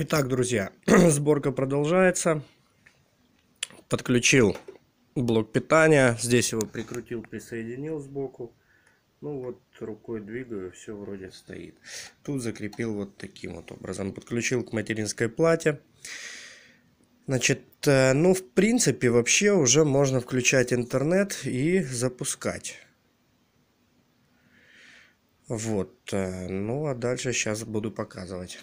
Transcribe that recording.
Итак, друзья, сборка продолжается. Подключил блок питания. Здесь его прикрутил, присоединил сбоку. Ну вот, рукой двигаю, все вроде стоит. Тут закрепил вот таким вот образом. Подключил к материнской плате. Значит, э, ну, в принципе, вообще уже можно включать интернет и запускать. Вот, э, ну а дальше сейчас буду показывать.